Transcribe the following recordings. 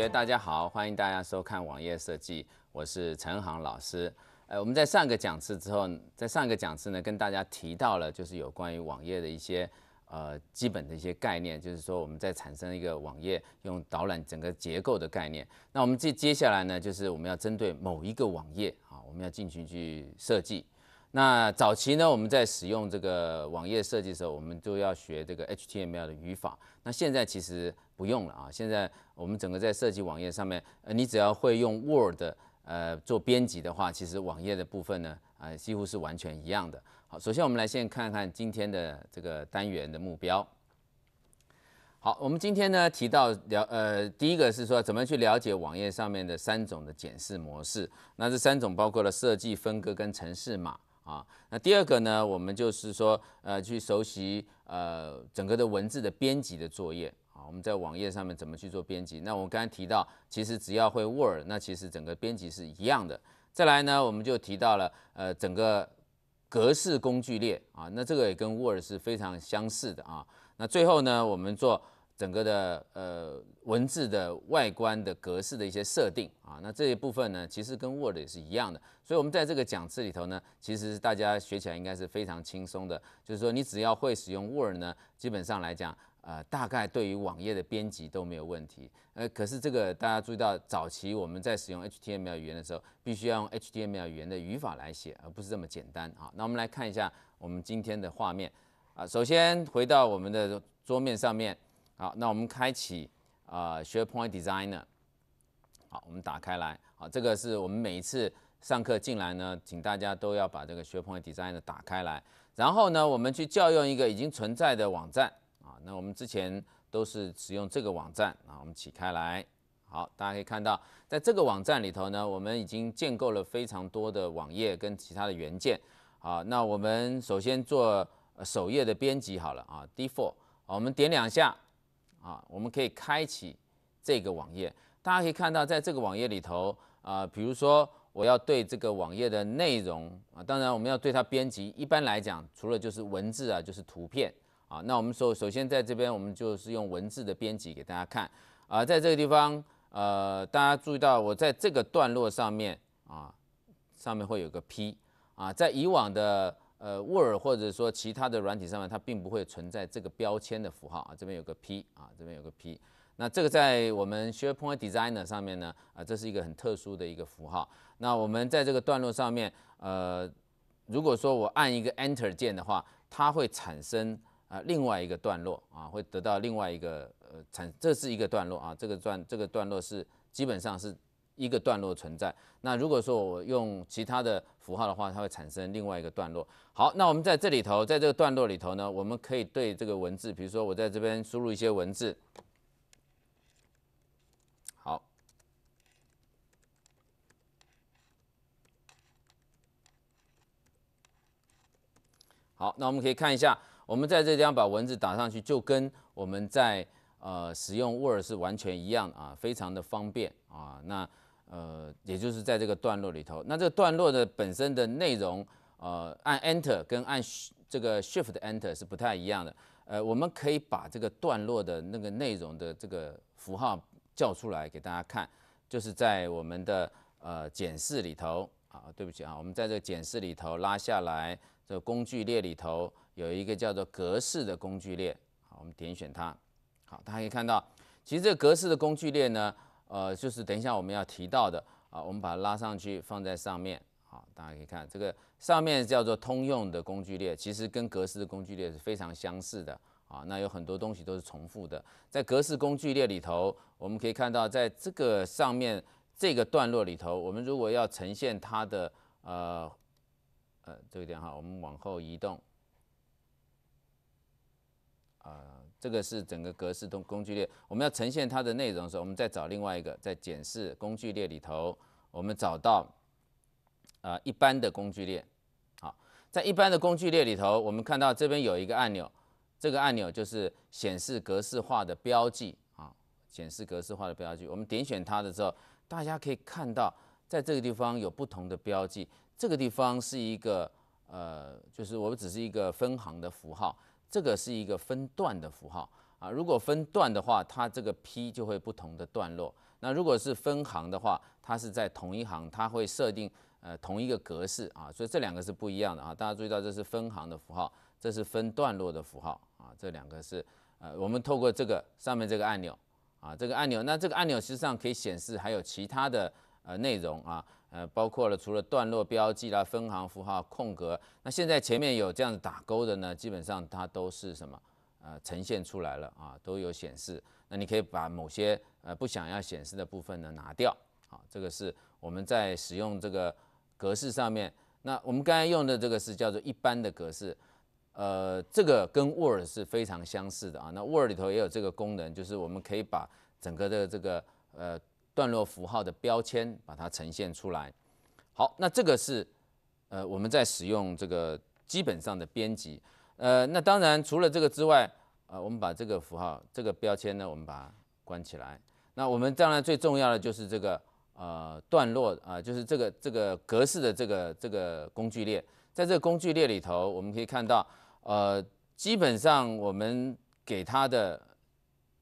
学大家好，欢迎大家收看网页设计，我是陈航老师。呃，我们在上个讲次之后，在上个讲次呢，跟大家提到了就是有关于网页的一些呃基本的一些概念，就是说我们在产生一个网页用导览整个结构的概念。那我们接接下来呢，就是我们要针对某一个网页啊，我们要进去去设计。那早期呢，我们在使用这个网页设计的时候，我们都要学这个 HTML 的语法。那现在其实不用了啊，现在我们整个在设计网页上面，呃，你只要会用 Word，呃，做编辑的话，其实网页的部分呢，啊，几乎是完全一样的。好，首先我们来先看看今天的这个单元的目标。好，我们今天呢提到了，呃，第一个是说怎么去了解网页上面的三种的检视模式。那这三种包括了设计分割跟程式码。啊，那第二个呢，我们就是说，呃，去熟悉呃整个的文字的编辑的作业啊，我们在网页上面怎么去做编辑？那我们刚才提到，其实只要会 Word，那其实整个编辑是一样的。再来呢，我们就提到了呃整个格式工具列啊，那这个也跟 Word 是非常相似的啊。那最后呢，我们做。整个的呃文字的外观的格式的一些设定啊，那这一部分呢，其实跟 Word 也是一样的。所以，我们在这个讲次里头呢，其实大家学起来应该是非常轻松的。就是说，你只要会使用 Word 呢，基本上来讲，呃，大概对于网页的编辑都没有问题。呃，可是这个大家注意到，早期我们在使用 HTML 语言的时候，必须要用 HTML 语言的语法来写，而不是这么简单啊。那我们来看一下我们今天的画面啊，首先回到我们的桌面上面。好，那我们开启啊，SharePoint Designer。好，我们打开来。好，这个是我们每一次上课进来呢，请大家都要把这个 SharePoint Designer 打开来。然后呢，我们去调用一个已经存在的网站啊。那我们之前都是使用这个网站啊。我们起开来。好，大家可以看到，在这个网站里头呢，我们已经建构了非常多的网页跟其他的元件。好，那我们首先做首页的编辑好了啊。Default，我们点两下。啊，我们可以开启这个网页，大家可以看到，在这个网页里头，啊，比如说我要对这个网页的内容啊，当然我们要对它编辑。一般来讲，除了就是文字啊，就是图片啊。那我们首首先在这边，我们就是用文字的编辑给大家看。啊，在这个地方，呃，大家注意到我在这个段落上面啊，上面会有个 P。啊，在以往的。呃，Word 或者说其他的软体上面，它并不会存在这个标签的符号啊。这边有个 P 啊，这边有个 P。那这个在我们 h a r e p o i n t Designer 上面呢，啊，这是一个很特殊的一个符号。那我们在这个段落上面，呃，如果说我按一个 Enter 键的话，它会产生啊另外一个段落啊，会得到另外一个呃产，这是一个段落啊。这个段这个段落是基本上是。一个段落存在。那如果说我用其他的符号的话，它会产生另外一个段落。好，那我们在这里头，在这个段落里头呢，我们可以对这个文字，比如说我在这边输入一些文字。好，好，那我们可以看一下，我们在这地方把文字打上去，就跟我们在呃使用 Word 是完全一样啊，非常的方便啊。那呃，也就是在这个段落里头，那这个段落的本身的内容，呃，按 Enter 跟按这个 Shift Enter 是不太一样的。呃，我们可以把这个段落的那个内容的这个符号叫出来给大家看，就是在我们的呃检示里头。好，对不起啊，我们在这个剪示里头拉下来，这工具列里头有一个叫做格式的工具列。好，我们点选它。好，大家可以看到，其实这个格式的工具列呢。呃，就是等一下我们要提到的啊，我们把它拉上去放在上面，好，大家可以看这个上面叫做通用的工具列，其实跟格式的工具列是非常相似的啊。那有很多东西都是重复的，在格式工具列里头，我们可以看到在这个上面这个段落里头，我们如果要呈现它的呃呃这个点哈，我们往后移动啊。这个是整个格式东工具列，我们要呈现它的内容的时候，我们再找另外一个在检视工具列里头，我们找到，呃一般的工具列，好，在一般的工具列里头，我们看到这边有一个按钮，这个按钮就是显示格式化的标记啊，显示格式化的标记，我们点选它的时候，大家可以看到在这个地方有不同的标记，这个地方是一个呃，就是我们只是一个分行的符号。这个是一个分段的符号啊，如果分段的话，它这个 P 就会不同的段落。那如果是分行的话，它是在同一行，它会设定呃同一个格式啊，所以这两个是不一样的啊。大家注意到，这是分行的符号，这是分段落的符号啊。这两个是呃，我们透过这个上面这个按钮啊，这个按钮，那这个按钮实际上可以显示还有其他的呃内容啊。呃，包括了除了段落标记啦、分行符号、空格，那现在前面有这样打勾的呢，基本上它都是什么？呃，呈现出来了啊，都有显示。那你可以把某些呃不想要显示的部分呢拿掉啊。这个是我们在使用这个格式上面。那我们刚才用的这个是叫做一般的格式，呃，这个跟 Word 是非常相似的啊。那 Word 里头也有这个功能，就是我们可以把整个的这个呃。段落符号的标签，把它呈现出来。好，那这个是呃我们在使用这个基本上的编辑。呃，那当然除了这个之外，呃，我们把这个符号这个标签呢，我们把它关起来。那我们当然最重要的就是这个呃段落啊，就是这个这个格式的这个这个工具列，在这个工具列里头，我们可以看到呃基本上我们给它的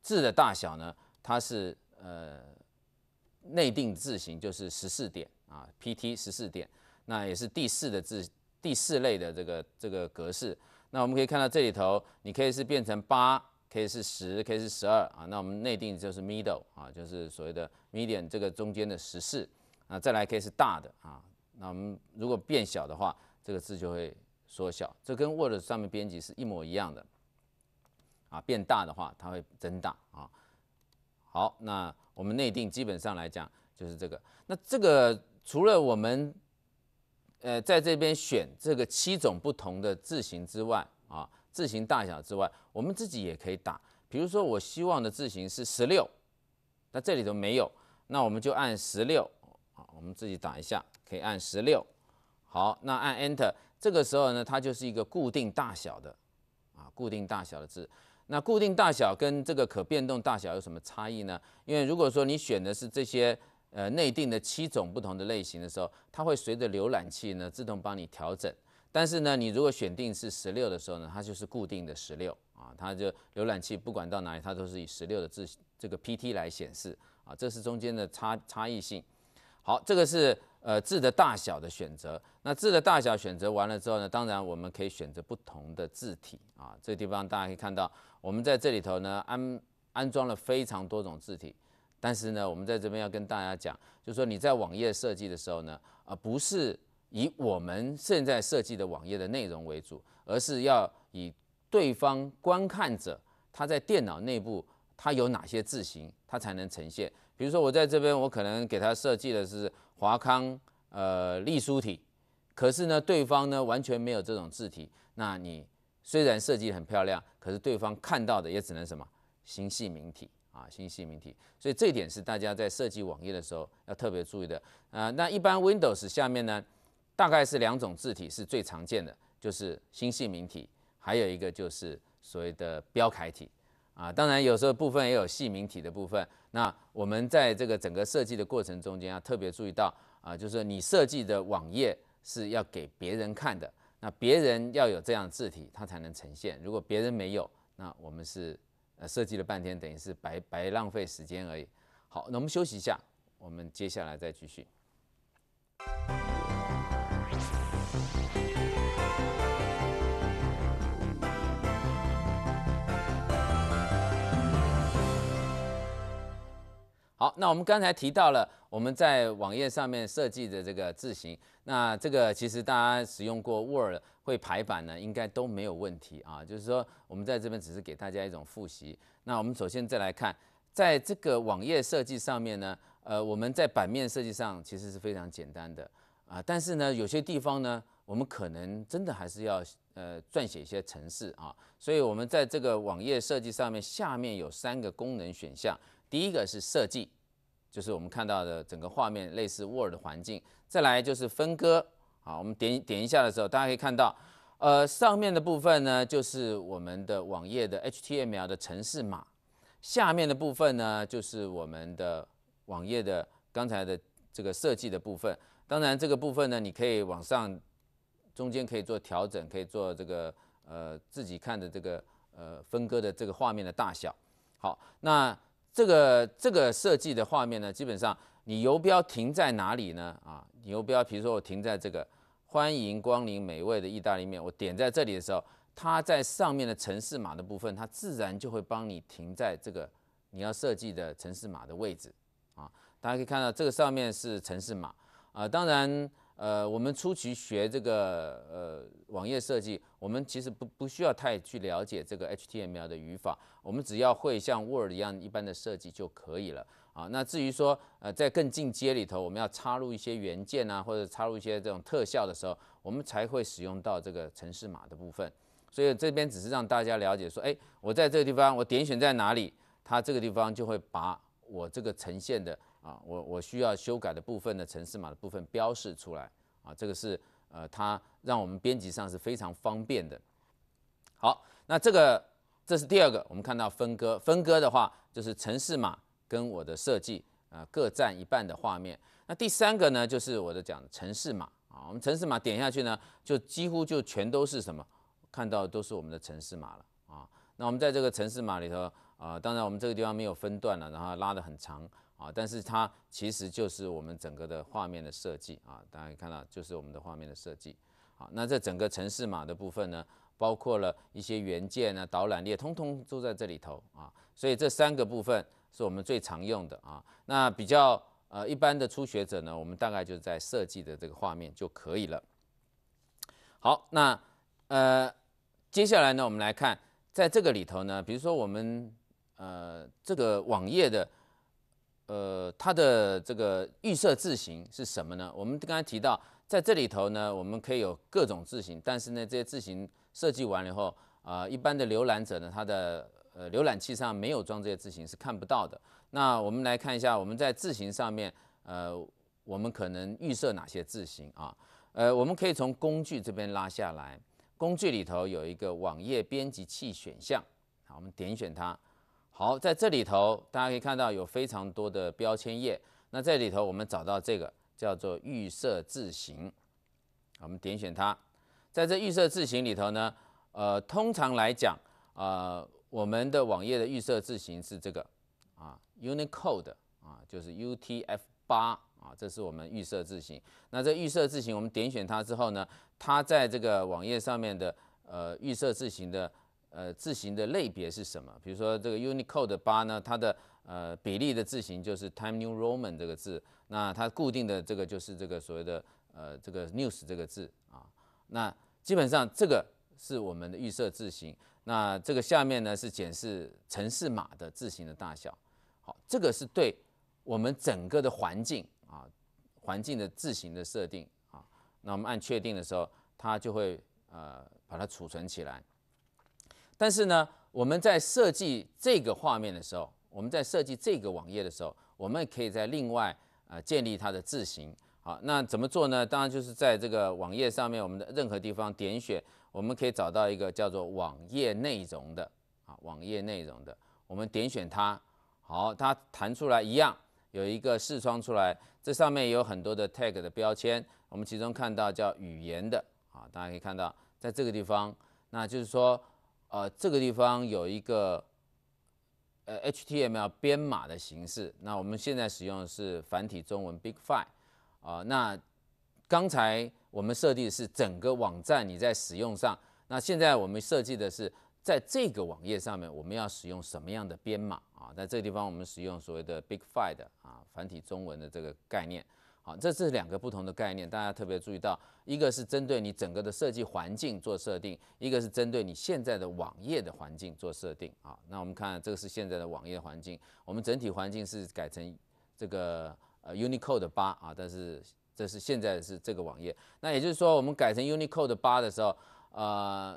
字的大小呢，它是呃。内定字型就是十四点啊，PT 十四点，那也是第四的字，第四类的这个这个格式。那我们可以看到这里头，你可以是变成八，可以是十，可以是十二啊。那我们内定就是 middle 啊，就是所谓的 median 这个中间的十四啊。再来可以是大的啊。那我们如果变小的话，这个字就会缩小。这跟 Word 上面编辑是一模一样的啊。变大的话，它会增大啊。好，那我们内定基本上来讲就是这个。那这个除了我们，呃，在这边选这个七种不同的字型之外啊，字型大小之外，我们自己也可以打。比如说我希望的字型是十六，那这里头没有，那我们就按十六，啊，我们自己打一下，可以按十六。好，那按 Enter，这个时候呢，它就是一个固定大小的啊，固定大小的字。那固定大小跟这个可变动大小有什么差异呢？因为如果说你选的是这些呃内定的七种不同的类型的时候，它会随着浏览器呢自动帮你调整。但是呢，你如果选定是十六的时候呢，它就是固定的十六啊，它就浏览器不管到哪里，它都是以十六的字这个 PT 来显示啊，这是中间的差差异性。好，这个是呃字的大小的选择。那字的大小选择完了之后呢，当然我们可以选择不同的字体啊，这个地方大家可以看到。我们在这里头呢安安装了非常多种字体，但是呢，我们在这边要跟大家讲，就是说你在网页设计的时候呢，啊，不是以我们现在设计的网页的内容为主，而是要以对方观看者他在电脑内部他有哪些字形，他才能呈现。比如说我在这边我可能给他设计的是华康呃隶书体，可是呢，对方呢完全没有这种字体，那你。虽然设计很漂亮，可是对方看到的也只能什么？星系名体啊，星系名体。所以这一点是大家在设计网页的时候要特别注意的。呃，那一般 Windows 下面呢，大概是两种字体是最常见的，就是星系名体，还有一个就是所谓的标楷体啊。当然有时候部分也有细明体的部分。那我们在这个整个设计的过程中间要特别注意到啊，就是你设计的网页是要给别人看的。那别人要有这样字体，它才能呈现。如果别人没有，那我们是呃设计了半天，等于是白白浪费时间而已。好，那我们休息一下，我们接下来再继续。好，那我们刚才提到了我们在网页上面设计的这个字型，那这个其实大家使用过 Word 会排版呢，应该都没有问题啊。就是说，我们在这边只是给大家一种复习。那我们首先再来看，在这个网页设计上面呢，呃，我们在版面设计上其实是非常简单的啊，但是呢，有些地方呢，我们可能真的还是要呃撰写一些程式啊，所以我们在这个网页设计上面，下面有三个功能选项。第一个是设计，就是我们看到的整个画面类似 Word 的环境。再来就是分割啊，我们点点一下的时候，大家可以看到，呃，上面的部分呢就是我们的网页的 HTML 的城市码，下面的部分呢就是我们的网页的刚才的这个设计的部分。当然这个部分呢，你可以往上，中间可以做调整，可以做这个呃自己看的这个呃分割的这个画面的大小。好，那。这个这个设计的画面呢，基本上你游标停在哪里呢？啊，你游标，比如说我停在这个“欢迎光临美味的意大利面”，我点在这里的时候，它在上面的城市码的部分，它自然就会帮你停在这个你要设计的城市码的位置。啊，大家可以看到，这个上面是城市码。啊，当然。呃，我们出去学这个呃网页设计，我们其实不不需要太去了解这个 HTML 的语法，我们只要会像 Word 一样一般的设计就可以了啊。那至于说呃在更进阶里头，我们要插入一些元件啊，或者插入一些这种特效的时候，我们才会使用到这个程式码的部分。所以这边只是让大家了解说，哎，我在这个地方我点选在哪里，它这个地方就会把我这个呈现的。啊，我我需要修改的部分的城市码的部分标示出来啊，这个是呃，它让我们编辑上是非常方便的。好，那这个这是第二个，我们看到分割分割的话，就是城市码跟我的设计啊各占一半的画面。那第三个呢，就是我的讲城市码啊，我们城市码点下去呢，就几乎就全都是什么看到都是我们的城市码了啊。那我们在这个城市码里头啊，当然我们这个地方没有分段了，然后拉的很长。啊，但是它其实就是我们整个的画面的设计啊，大家看到就是我们的画面的设计啊。那这整个城市码的部分呢，包括了一些元件啊、导览列，通通都在这里头啊。所以这三个部分是我们最常用的啊。那比较呃一般的初学者呢，我们大概就是在设计的这个画面就可以了。好，那呃接下来呢，我们来看在这个里头呢，比如说我们呃这个网页的。呃，它的这个预设字形是什么呢？我们刚才提到，在这里头呢，我们可以有各种字形，但是呢，这些字形设计完了以后，啊，一般的浏览者呢，他的呃浏览器上没有装这些字形是看不到的。那我们来看一下，我们在字形上面，呃，我们可能预设哪些字形啊？呃，我们可以从工具这边拉下来，工具里头有一个网页编辑器选项，好，我们点选它。好，在这里头大家可以看到有非常多的标签页。那这里头我们找到这个叫做预设字型，我们点选它。在这预设字型里头呢，呃，通常来讲啊，我们的网页的预设字型是这个啊，Unicode 啊，就是 UTF 八啊，这是我们预设字型。那这预设字型我们点选它之后呢，它在这个网页上面的呃预设字型的。呃，字型的类别是什么？比如说这个 Unicode 八呢，它的呃比例的字型就是 t i m e New Roman 这个字，那它固定的这个就是这个所谓的呃这个 News 这个字啊。那基本上这个是我们的预设字型。那这个下面呢是显示城市码的字型的大小。好，这个是对我们整个的环境啊，环境的字型的设定啊。那我们按确定的时候，它就会呃把它储存起来。但是呢，我们在设计这个画面的时候，我们在设计这个网页的时候，我们可以在另外呃建立它的字形。好，那怎么做呢？当然就是在这个网页上面，我们的任何地方点选，我们可以找到一个叫做网页内容的啊，网页内容的，我们点选它，好，它弹出来一样，有一个视窗出来，这上面有很多的 tag 的标签，我们其中看到叫语言的啊，大家可以看到在这个地方，那就是说。呃，这个地方有一个呃 HTML 编码的形式。那我们现在使用的是繁体中文 Big Five 啊。那刚才我们设计的是整个网站你在使用上，那现在我们设计的是在这个网页上面我们要使用什么样的编码啊？在这个地方我们使用所谓的 Big Five 的啊繁体中文的这个概念。好，这是两个不同的概念，大家特别注意到，一个是针对你整个的设计环境做设定，一个是针对你现在的网页的环境做设定。啊，那我们看这个是现在的网页环境，我们整体环境是改成这个呃 Unicode 八啊，但是这是现在是这个网页。那也就是说，我们改成 Unicode 八的时候，呃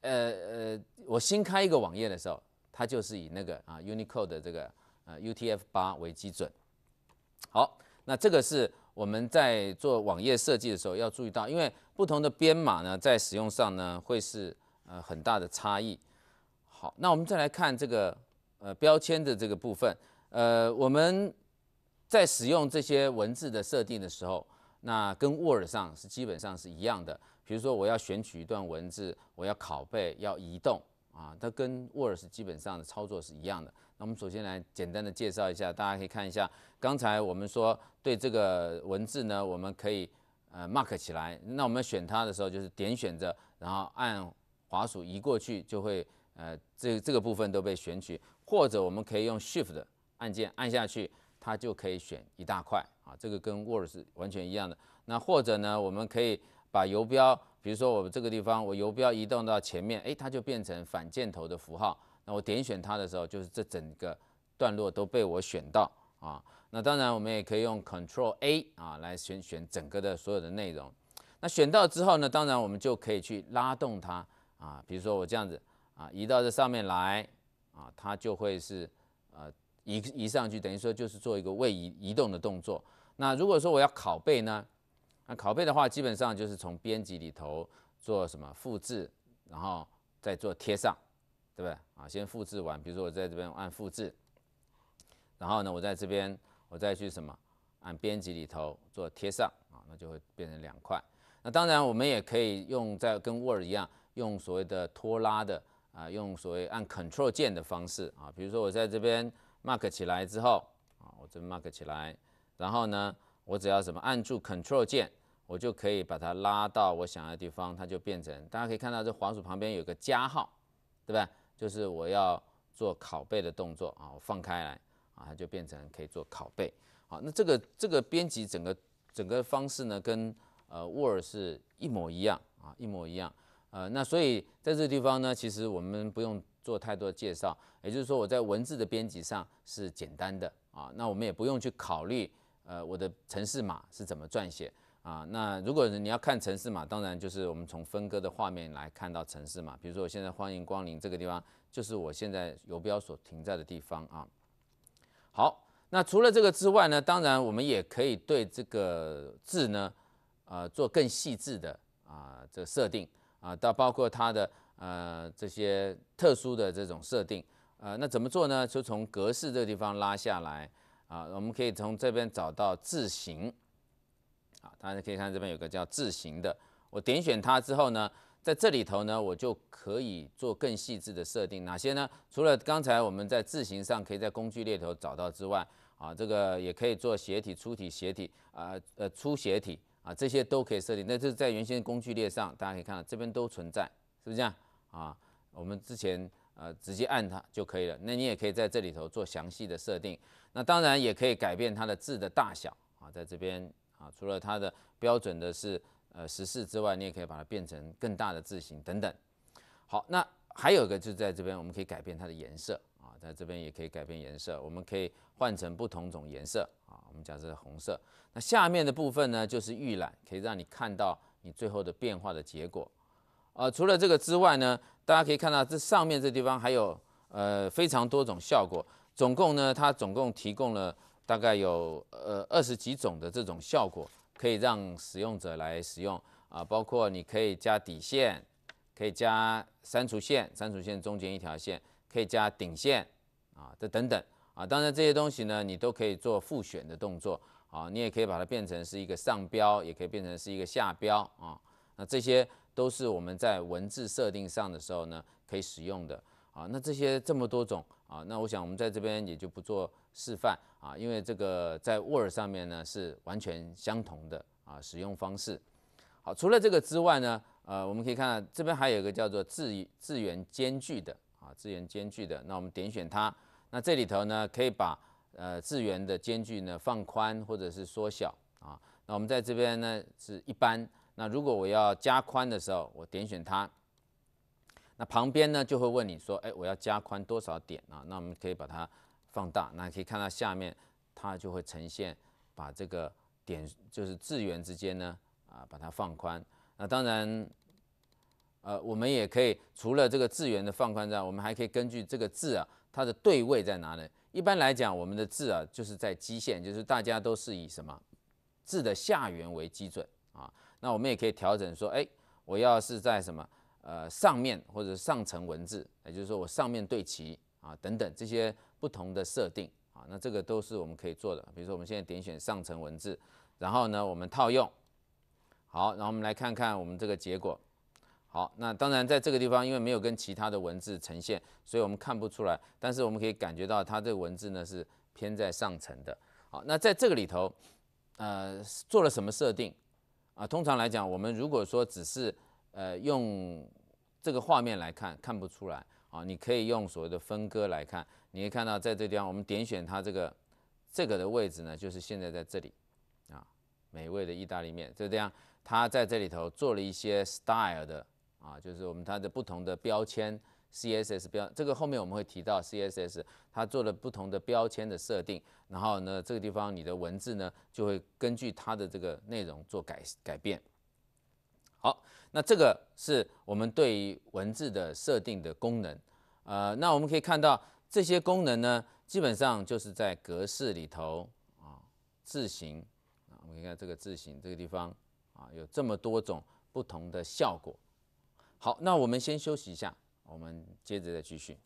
呃呃，我新开一个网页的时候，它就是以那个啊 Unicode 的这个呃 UTF 八为基准。好。那这个是我们在做网页设计的时候要注意到，因为不同的编码呢，在使用上呢，会是呃很大的差异。好，那我们再来看这个呃标签的这个部分。呃，我们在使用这些文字的设定的时候，那跟 Word 上是基本上是一样的。比如说我要选取一段文字，我要拷贝、要移动啊，它跟 Word 是基本上的操作是一样的。我们首先来简单的介绍一下，大家可以看一下。刚才我们说对这个文字呢，我们可以呃 mark 起来。那我们选它的时候，就是点选着，然后按滑鼠移过去，就会呃这这个部分都被选取。或者我们可以用 shift 按键按下去，它就可以选一大块啊。这个跟 Word 是完全一样的。那或者呢，我们可以把游标，比如说我们这个地方，我游标移动到前面，哎，它就变成反箭头的符号。那我点选它的时候，就是这整个段落都被我选到啊。那当然，我们也可以用 Control A 啊来选选整个的所有的内容。那选到之后呢，当然我们就可以去拉动它啊，比如说我这样子啊，移到这上面来啊，它就会是呃移移上去，等于说就是做一个位移移动的动作。那如果说我要拷贝呢，那拷贝的话，基本上就是从编辑里头做什么复制，然后再做贴上。对不对啊？先复制完，比如说我在这边按复制，然后呢，我在这边我再去什么按编辑里头做贴上啊，那就会变成两块。那当然我们也可以用在跟 Word 一样用所谓的拖拉的啊，用所谓按 Control 键的方式啊。比如说我在这边 Mark 起来之后啊，我这边 Mark 起来，然后呢，我只要什么按住 Control 键，我就可以把它拉到我想要的地方，它就变成大家可以看到这黄鼠旁边有个加号，对吧？就是我要做拷贝的动作啊，我放开来啊，就变成可以做拷贝。好，那这个这个编辑整个整个方式呢，跟呃 Word 是一模一样啊，一模一样。呃，那所以在这个地方呢，其实我们不用做太多的介绍。也就是说，我在文字的编辑上是简单的啊，那我们也不用去考虑呃我的城市码是怎么撰写啊。那如果你要看城市码，当然就是我们从分割的画面来看到城市码。比如说我现在欢迎光临这个地方。就是我现在游标所停在的地方啊。好，那除了这个之外呢，当然我们也可以对这个字呢，呃，做更细致的啊，这个设定啊，到包括它的呃这些特殊的这种设定，呃，那怎么做呢？就从格式这个地方拉下来啊，我们可以从这边找到字形啊，大家可以看这边有个叫字形的，我点选它之后呢。在这里头呢，我就可以做更细致的设定，哪些呢？除了刚才我们在字形上可以在工具列头找到之外，啊，这个也可以做斜体、粗体、斜体啊、呃粗斜体啊，这些都可以设定。那这是在原先工具列上，大家可以看到这边都存在，是不是这样？啊，我们之前呃直接按它就可以了。那你也可以在这里头做详细的设定。那当然也可以改变它的字的大小啊，在这边啊，除了它的标准的是。呃，十四之外，你也可以把它变成更大的字形等等。好，那还有一个就在这边，我们可以改变它的颜色啊，在这边也可以改变颜色，我们可以换成不同种颜色啊。我们讲这是红色。那下面的部分呢，就是预览，可以让你看到你最后的变化的结果。啊，除了这个之外呢，大家可以看到这上面这地方还有呃非常多种效果，总共呢它总共提供了大概有呃二十几种的这种效果。可以让使用者来使用啊，包括你可以加底线，可以加删除线，删除线中间一条线，可以加顶线啊，这等等啊。当然这些东西呢，你都可以做复选的动作啊，你也可以把它变成是一个上标，也可以变成是一个下标啊。那这些都是我们在文字设定上的时候呢，可以使用的啊。那这些这么多种啊，那我想我们在这边也就不做。示范啊，因为这个在 Word 上面呢是完全相同的啊使用方式。好，除了这个之外呢，呃，我们可以看到这边还有一个叫做字字源间距的啊，字源间距的。那我们点选它，那这里头呢可以把呃字源的间距呢放宽或者是缩小啊。那我们在这边呢是一般。那如果我要加宽的时候，我点选它，那旁边呢就会问你说，哎，我要加宽多少点啊？那我们可以把它。放大，那可以看到下面它就会呈现把这个点，就是字源之间呢啊，把它放宽。那当然，呃，我们也可以除了这个字源的放宽之外，我们还可以根据这个字啊，它的对位在哪里？一般来讲，我们的字啊就是在基线，就是大家都是以什么字的下缘为基准啊。那我们也可以调整说，哎，我要是在什么呃上面或者上层文字，也就是说我上面对齐啊等等这些。不同的设定啊，那这个都是我们可以做的。比如说我们现在点选上层文字，然后呢，我们套用。好，然后我们来看看我们这个结果。好，那当然在这个地方，因为没有跟其他的文字呈现，所以我们看不出来。但是我们可以感觉到它这个文字呢是偏在上层的。好，那在这个里头，呃，做了什么设定啊？通常来讲，我们如果说只是呃用这个画面来看，看不出来啊。你可以用所谓的分割来看。你可以看到，在这个地方，我们点选它这个，这个的位置呢，就是现在在这里，啊，美味的意大利面就这样，它在这里头做了一些 style 的啊，就是我们它的不同的标签 CSS 标，这个后面我们会提到 CSS，它做了不同的标签的设定，然后呢，这个地方你的文字呢就会根据它的这个内容做改改变。好，那这个是我们对于文字的设定的功能，呃，那我们可以看到。这些功能呢，基本上就是在格式里头啊，字形啊，我们看看这个字形这个地方啊，有这么多种不同的效果。好，那我们先休息一下，我们接着再继续。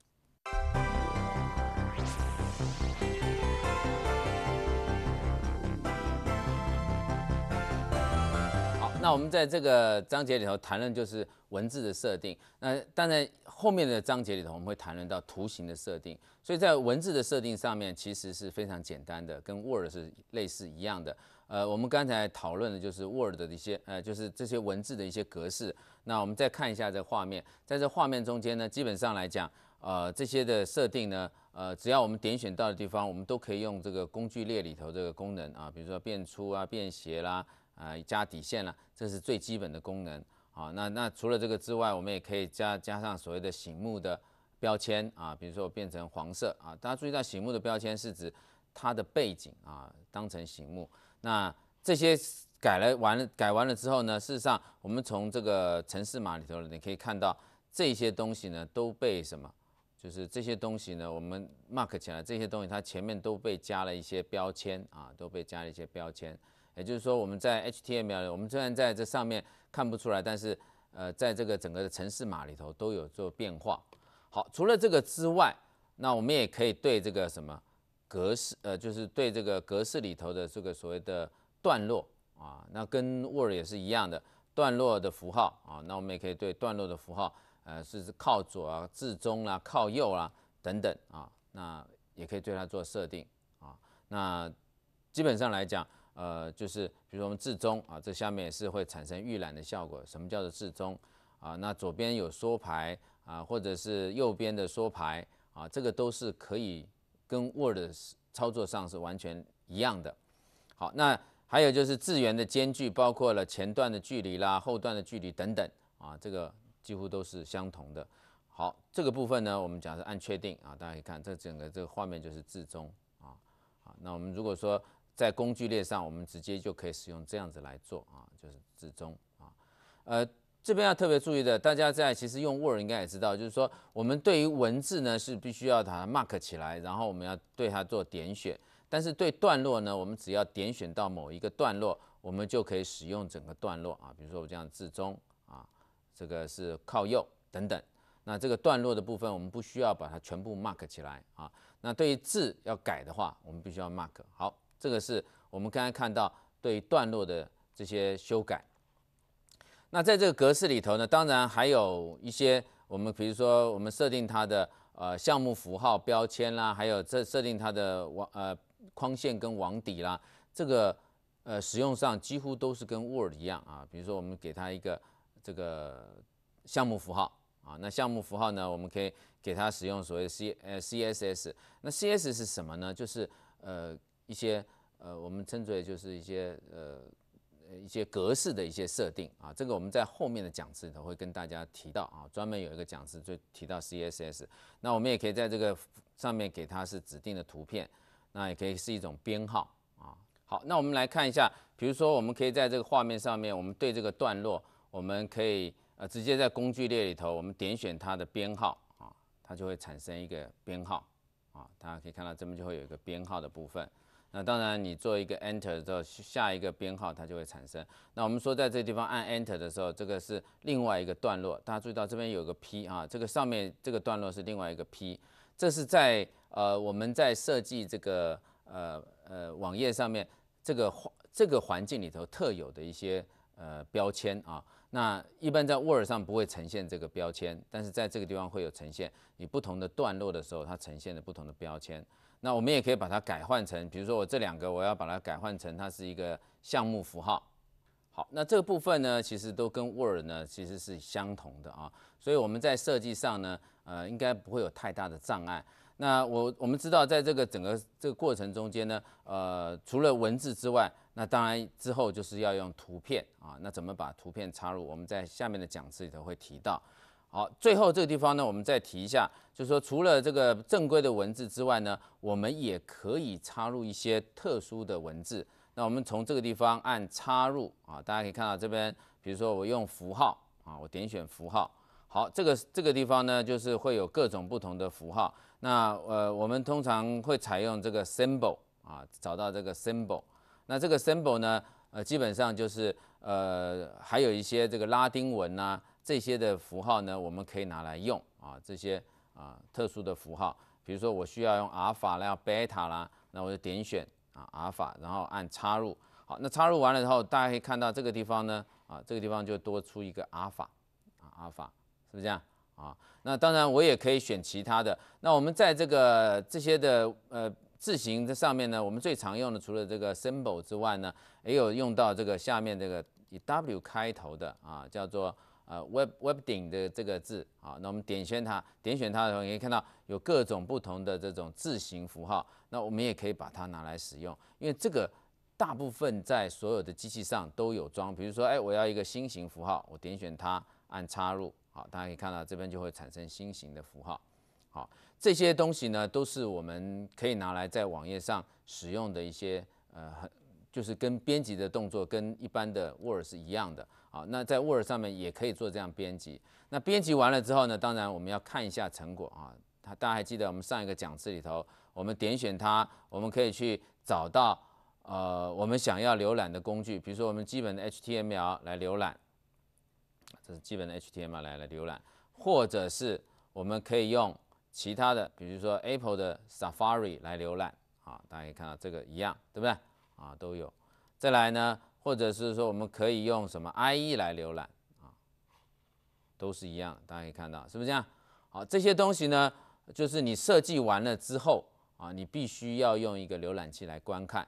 我们在这个章节里头谈论就是文字的设定，那当然后面的章节里头我们会谈论到图形的设定，所以在文字的设定上面其实是非常简单的，跟 Word 是类似一样的。呃，我们刚才讨论的就是 Word 的一些呃，就是这些文字的一些格式。那我们再看一下这画面，在这画面中间呢，基本上来讲，呃，这些的设定呢，呃，只要我们点选到的地方，我们都可以用这个工具列里头这个功能啊，比如说变粗啊，变斜啦。啊，加底线了，这是最基本的功能。好，那那除了这个之外，我们也可以加加上所谓的醒目的标签啊，比如说变成黄色啊。大家注意到醒目的标签是指它的背景啊，当成醒目。那这些改了完了，改完了之后呢，事实上我们从这个城市码里头，你可以看到这些东西呢都被什么？就是这些东西呢，我们 mark 起来，这些东西它前面都被加了一些标签啊，都被加了一些标签。也就是说，我们在 HTML，我们虽然在这上面看不出来，但是，呃，在这个整个的城市码里头都有做变化。好，除了这个之外，那我们也可以对这个什么格式，呃，就是对这个格式里头的这个所谓的段落啊，那跟 Word 也是一样的，段落的符号啊，那我们也可以对段落的符号，呃，是靠左啊、字中啦、靠右啦等等啊，那也可以对它做设定啊。那基本上来讲，呃，就是比如说我们至中啊，这下面也是会产生预览的效果。什么叫做至中啊？那左边有缩排啊，或者是右边的缩排啊，这个都是可以跟 Word 操作上是完全一样的。好，那还有就是字源的间距，包括了前段的距离啦、后段的距离等等啊，这个几乎都是相同的。好，这个部分呢，我们讲是按确定啊，大家可以看这整个这个画面就是至中啊。好，那我们如果说。在工具列上，我们直接就可以使用这样子来做啊，就是字中啊，呃，这边要特别注意的，大家在其实用 Word 应该也知道，就是说我们对于文字呢是必须要把它 mark 起来，然后我们要对它做点选，但是对段落呢，我们只要点选到某一个段落，我们就可以使用整个段落啊，比如说我这样字中啊，这个是靠右等等，那这个段落的部分我们不需要把它全部 mark 起来啊，那对于字要改的话，我们必须要 mark 好。这个是我们刚才看到对段落的这些修改。那在这个格式里头呢，当然还有一些我们，比如说我们设定它的呃项目符号标签啦，还有这设定它的网呃框线跟网底啦。这个呃使用上几乎都是跟 Word 一样啊。比如说我们给它一个这个项目符号啊，那项目符号呢，我们可以给它使用所谓 C 呃 CSS。那 CSS 是什么呢？就是呃。一些呃，我们称之为就是一些呃一些格式的一些设定啊，这个我们在后面的讲次里头会跟大家提到啊，专门有一个讲次就提到 CSS，那我们也可以在这个上面给它是指定的图片，那也可以是一种编号啊。好，那我们来看一下，比如说我们可以在这个画面上面，我们对这个段落，我们可以呃直接在工具列里头，我们点选它的编号啊，它就会产生一个编号啊，大家可以看到这边就会有一个编号的部分。那当然，你做一个 Enter 之后，下一个编号它就会产生。那我们说，在这个地方按 Enter 的时候，这个是另外一个段落。大家注意到这边有个 P 啊，这个上面这个段落是另外一个 P。这是在呃我们在设计这个呃呃网页上面这个环这个环境里头特有的一些呃标签啊。那一般在 Word 上不会呈现这个标签，但是在这个地方会有呈现。你不同的段落的时候，它呈现的不同的标签。那我们也可以把它改换成，比如说我这两个，我要把它改换成它是一个项目符号。好，那这个部分呢，其实都跟 Word 呢其实是相同的啊，所以我们在设计上呢，呃，应该不会有太大的障碍。那我我们知道，在这个整个这个过程中间呢，呃，除了文字之外，那当然之后就是要用图片啊。那怎么把图片插入？我们在下面的讲次里头会提到。好，最后这个地方呢，我们再提一下，就是说，除了这个正规的文字之外呢，我们也可以插入一些特殊的文字。那我们从这个地方按插入啊，大家可以看到这边，比如说我用符号啊，我点选符号。好，这个这个地方呢，就是会有各种不同的符号。那呃，我们通常会采用这个 symbol 啊，找到这个 symbol。那这个 symbol 呢，呃，基本上就是呃，还有一些这个拉丁文啊。这些的符号呢，我们可以拿来用啊。这些啊特殊的符号，比如说我需要用阿尔法啦、贝塔啦，那我就点选啊阿尔法，然后按插入。好，那插入完了之后，大家可以看到这个地方呢啊，这个地方就多出一个阿尔法啊，阿尔法，是不是这样啊？那当然我也可以选其他的。那我们在这个这些的呃字形这上面呢，我们最常用的除了这个 symbol 之外呢，也有用到这个下面这个以 W 开头的啊，叫做。呃，web w e b 顶的这个字啊，那我们点选它，点选它的时候，你可以看到有各种不同的这种字形符号，那我们也可以把它拿来使用，因为这个大部分在所有的机器上都有装。比如说，哎，我要一个心形符号，我点选它，按插入，好，大家可以看到这边就会产生心形的符号。好，这些东西呢，都是我们可以拿来在网页上使用的一些呃，很就是跟编辑的动作跟一般的 Word 是一样的。好，那在 Word 上面也可以做这样编辑。那编辑完了之后呢？当然我们要看一下成果啊。他大家还记得我们上一个讲次里头，我们点选它，我们可以去找到呃我们想要浏览的工具，比如说我们基本的 HTML 来浏览，这是基本的 HTML 来来浏览，或者是我们可以用其他的，比如说 Apple 的 Safari 来浏览啊。大家可以看到这个一样，对不对？啊，都有。再来呢？或者是说我们可以用什么 IE 来浏览啊，都是一样，大家可以看到是不是这样？好，这些东西呢，就是你设计完了之后啊，你必须要用一个浏览器来观看。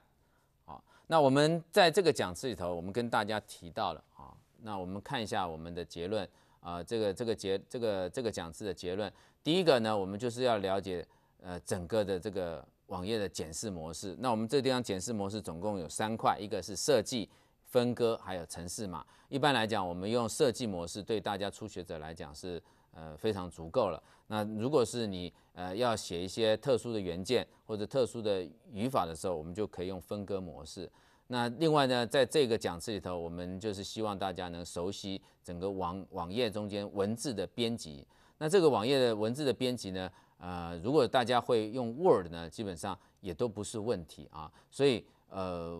好，那我们在这个讲次里头，我们跟大家提到了啊，那我们看一下我们的结论啊，这个这个结这个这个讲次的结论，第一个呢，我们就是要了解呃整个的这个网页的检视模式。那我们这个地方检视模式总共有三块，一个是设计。分割还有城市嘛，一般来讲，我们用设计模式对大家初学者来讲是呃非常足够了。那如果是你呃要写一些特殊的元件或者特殊的语法的时候，我们就可以用分割模式。那另外呢，在这个讲次里头，我们就是希望大家能熟悉整个网网页中间文字的编辑。那这个网页的文字的编辑呢，呃，如果大家会用 Word 呢，基本上也都不是问题啊。所以呃。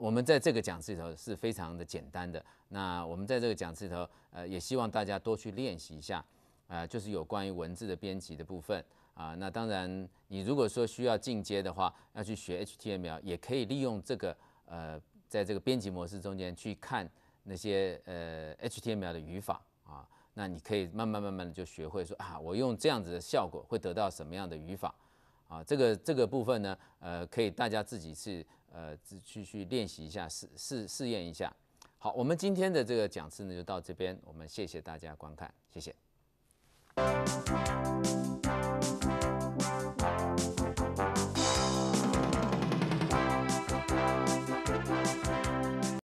我们在这个讲次里头是非常的简单的。那我们在这个讲次里头，呃，也希望大家多去练习一下，啊，就是有关于文字的编辑的部分，啊，那当然，你如果说需要进阶的话，要去学 HTML，也可以利用这个，呃，在这个编辑模式中间去看那些，呃，HTML 的语法，啊，那你可以慢慢慢慢的就学会说啊，我用这样子的效果会得到什么样的语法，啊，这个这个部分呢，呃，可以大家自己去。呃，去去练习一下，试试试验一下。好，我们今天的这个讲次呢，就到这边。我们谢谢大家观看，谢谢。